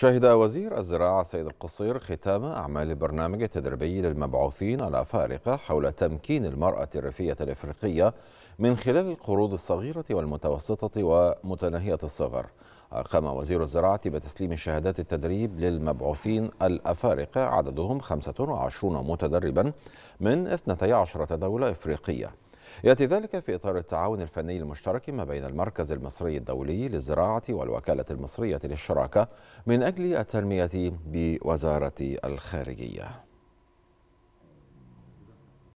شهد وزير الزراعة سيد القصير ختام أعمال البرنامج التدريبي للمبعوثين الأفارقة حول تمكين المرأة الريفية الإفريقية من خلال القروض الصغيرة والمتوسطة ومتناهية الصغر قام وزير الزراعة بتسليم شهادات التدريب للمبعوثين الأفارقة عددهم 25 متدربا من 12 دولة إفريقية يأتي ذلك في إطار التعاون الفني المشترك ما بين المركز المصري الدولي للزراعة والوكالة المصرية للشراكة من أجل التنمية بوزارة الخارجية